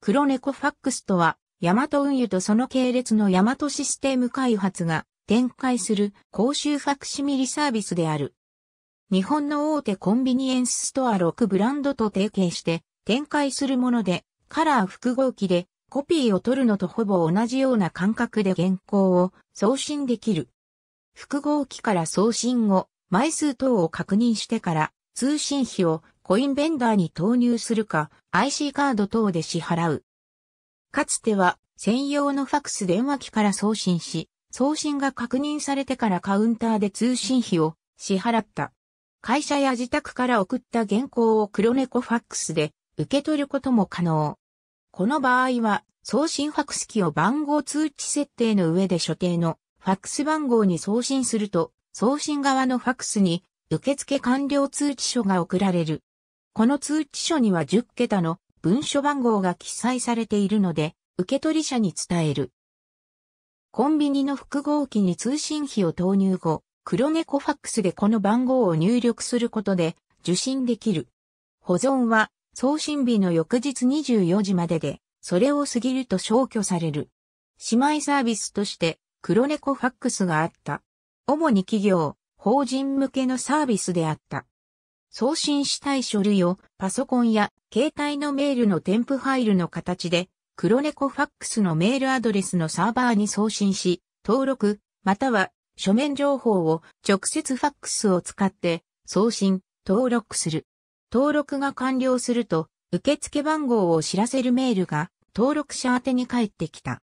黒猫ファックスとは、ヤマト運輸とその系列のヤマトシステム開発が展開する公衆ファクシミリサービスである。日本の大手コンビニエンスストア6ブランドと提携して展開するもので、カラー複合機でコピーを取るのとほぼ同じような感覚で原稿を送信できる。複合機から送信後、枚数等を確認してから通信費をコインベンダーに投入するか、IC カード等で支払う。かつては、専用のファクス電話機から送信し、送信が確認されてからカウンターで通信費を支払った。会社や自宅から送った原稿を黒猫ファックスで受け取ることも可能。この場合は送信ファックス機を番号通知設定の上で所定のファックス番号に送信すると送信側のファックスに受付完了通知書が送られる。この通知書には10桁の文書番号が記載されているので、受取者に伝える。コンビニの複合機に通信費を投入後、黒猫ファックスでこの番号を入力することで受信できる。保存は送信日の翌日24時までで、それを過ぎると消去される。姉妹サービスとして黒猫ファックスがあった。主に企業、法人向けのサービスであった。送信したい書類をパソコンや携帯のメールの添付ファイルの形で黒猫ファックスのメールアドレスのサーバーに送信し、登録、または書面情報を直接ファックスを使って送信、登録する。登録が完了すると、受付番号を知らせるメールが登録者宛てに返ってきた。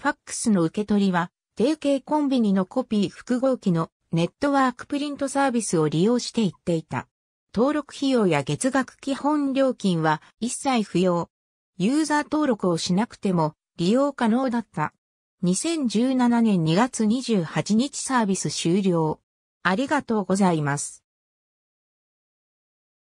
ファックスの受け取りは、定型コンビニのコピー複合機のネットワークプリントサービスを利用していっていた。登録費用や月額基本料金は一切不要。ユーザー登録をしなくても利用可能だった。2017年2月28日サービス終了。ありがとうございます。